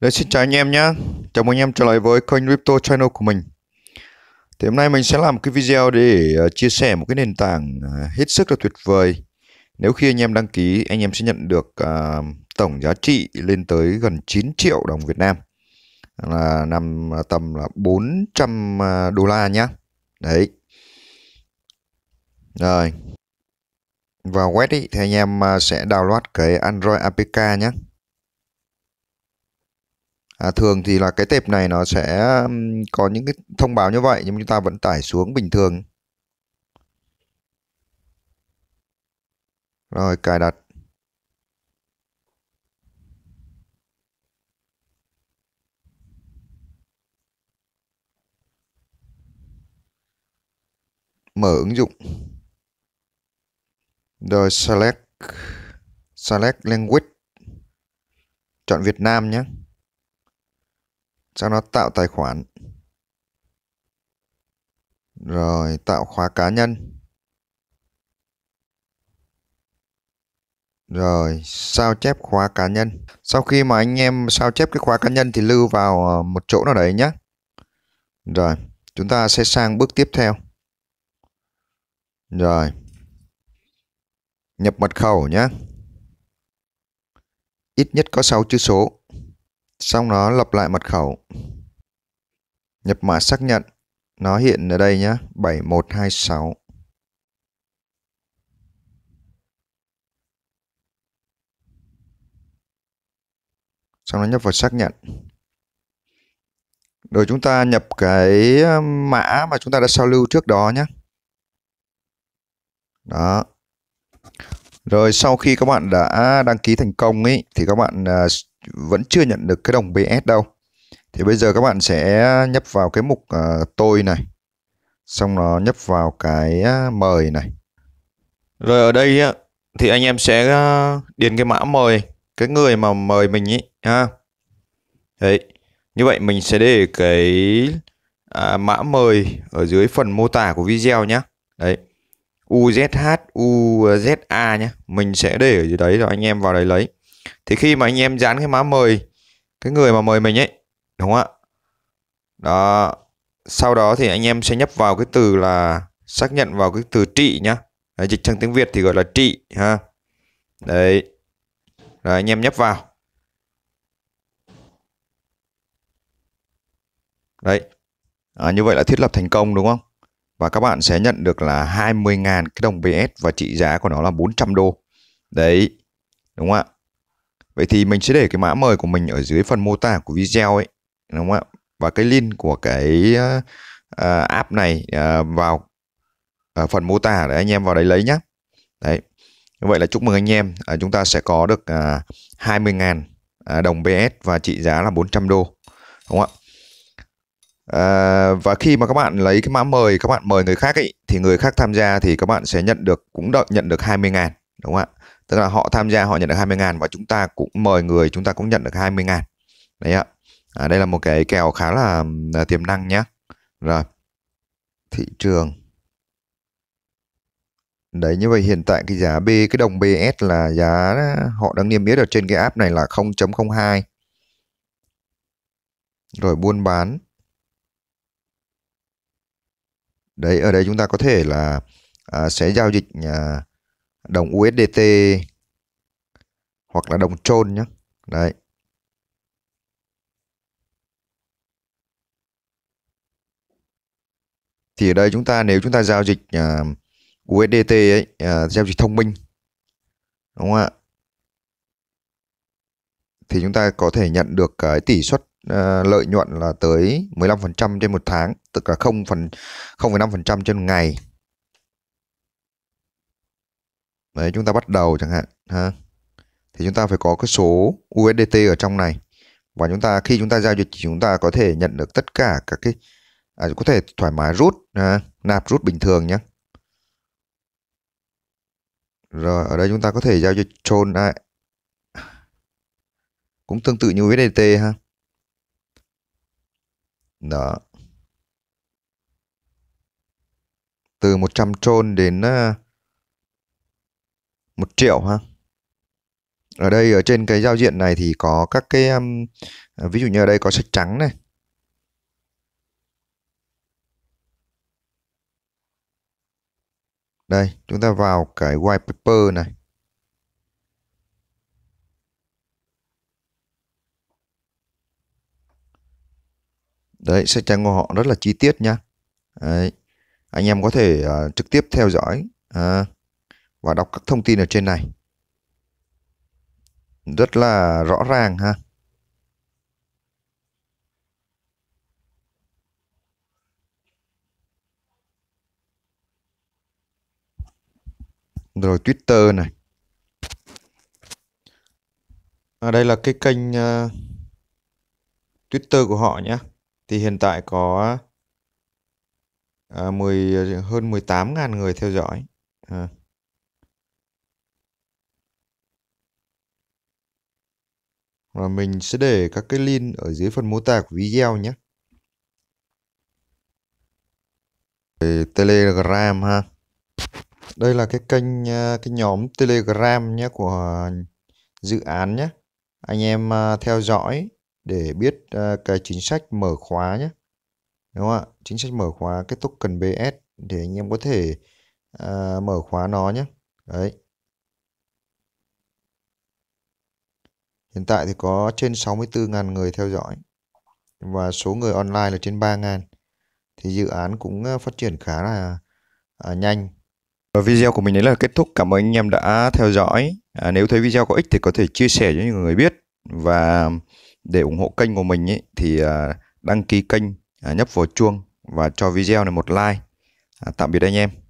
Đấy, dạ, xin chào anh em nhé Chào mừng anh em trở lại với kênh Crypto Channel của mình Thì hôm nay mình sẽ làm một cái video để ờ, chia sẻ một cái nền tảng ờ, hết sức là tuyệt vời Nếu khi anh em đăng ký anh em sẽ nhận được uh, tổng giá trị lên tới gần 9 triệu đồng Việt Nam là nằm tầm là 400 đô la nhá Đấy Rồi Vào web ý, thì anh em sẽ download cái Android APK nhé À, thường thì là cái tệp này nó sẽ có những cái thông báo như vậy nhưng chúng ta vẫn tải xuống bình thường. Rồi cài đặt. Mở ứng dụng. Rồi select select language. Chọn Việt Nam nhé sau đó tạo tài khoản rồi tạo khóa cá nhân rồi sao chép khóa cá nhân sau khi mà anh em sao chép cái khóa cá nhân thì lưu vào ờ, một chỗ nào đấy nhé rồi chúng ta sẽ sang bước tiếp theo rồi nhập mật khẩu nhé ít nhất có 6 chữ số Xong nó lập lại mật khẩu. Nhập mã xác nhận. Nó hiện ở đây nhé. 7126. Xong nó nhập vào xác nhận. Rồi chúng ta nhập cái mã mà chúng ta đã sao lưu trước đó nhé. Đó. Rồi sau khi các bạn đã đăng ký thành công ấy thì các bạn à, vẫn chưa nhận được cái đồng BS đâu thì bây giờ các bạn sẽ nhấp vào cái mục ờ, tôi này xong nó nhấp vào cái ờ, mời này rồi ở đây thì anh em sẽ ờ, điền cái mã mời cái người mà mời mình ý ha đấy như vậy mình sẽ để cái à, mã mời ở dưới phần mô tả của video nhé đấy UZH UZA nhé mình sẽ để ở dưới đấy rồi anh em vào đấy lấy thì khi mà anh em dán cái má mời cái người mà mời mình ấy đúng không ạ đó sau đó thì anh em sẽ nhấp vào cái từ là xác nhận vào cái từ trị nhá đấy, dịch sang tiếng việt thì gọi là trị ha đấy rồi anh em nhấp vào đấy à, như vậy là thiết lập thành công đúng không và các bạn sẽ nhận được là 20.000 cái đồng BS và trị giá của nó là 400 đô đấy đúng không ạ Vậy thì mình sẽ để cái mã mời của mình ở dưới phần mô tả của video ấy, đúng không ạ? Và cái link của cái uh, app này uh, vào uh, phần mô tả để anh em vào đấy lấy nhé. Đấy. vậy là chúc mừng anh em, uh, chúng ta sẽ có được uh, 20.000 uh, đồng BS và trị giá là 400 đô, đúng không ạ? À, và khi mà các bạn lấy cái mã mời các bạn mời người khác ấy thì người khác tham gia thì các bạn sẽ nhận được cũng được nhận được 20 000 đúng không ạ tức là họ tham gia họ nhận được 20 ngàn và chúng ta cũng mời người chúng ta cũng nhận được 20 ngàn đấy ạ à, đây là một cái kèo khá là, à, tiềm năng nhé rồi thị trường đấy như vậy hiện tại cái giá B cái đồng BS là giá họ đang niêm yết ở trên cái app này là 0.02 rồi buôn bán đấy ở đây chúng ta có thể là à, sẽ giao dịch à, đồng USDT hoặc là đồng trôn nhé đấy thì ở đây chúng ta nếu chúng ta giao dịch uh, à, USDT ấy uh, giao dịch thông minh đúng không ạ thì chúng ta có thể nhận được cái tỷ suất uh, lợi nhuận là tới 15% trên một tháng tức là 0 phần 0,5% trên một ngày đấy chúng ta bắt đầu chẳng hạn ha thì chúng ta phải có cái số USDT ở trong này và chúng ta khi chúng ta giao dịch chúng ta có thể nhận được tất cả các cái à, có thể thoải mái rút ha, nạp rút bình thường nhé rồi ở đây chúng ta có thể giao dịch trôn lại cũng tương tự như USDT ha đó từ 100 trôn đến uh, một triệu ha ở đây ở trên cái giao diện này thì có các cái um, à, ví dụ như ở đây có sách trắng này đây chúng ta vào cái white paper này đấy sách trắng của họ rất là chi tiết nha đấy. anh em có thể uh, trực tiếp theo dõi uh, và đọc các thông tin ở trên này rất là rõ ràng ha rồi Twitter này à, đây là cái kênh uh, Twitter của họ nhé thì hiện tại có à, 10 à, hơn 18.000 người theo dõi à. và mình sẽ để các cái link ở dưới phần mô tả của video nhé về telegram ha đây là cái kênh à, cái nhóm telegram nhé của dự án nhé anh em à, theo dõi để biết à, cái chính sách mở khóa nhé đúng không ạ chính sách mở khóa cái token bs để anh em có thể uh, mở khóa nó nhé đấy Hiện tại thì có trên 64.000 người theo dõi và số người online là trên 3.000. Thì dự án cũng ờ, phát triển khá là à, nhanh. Và video của mình đấy là kết thúc. Cảm ơn anh em đã theo dõi. À, nếu thấy video có ích thì có thể chia sẻ cho những người biết và để ủng hộ kênh của mình ấy, thì à, đăng ký kênh, à, nhấp vào chuông và cho video này một like. À, tạm biệt anh em.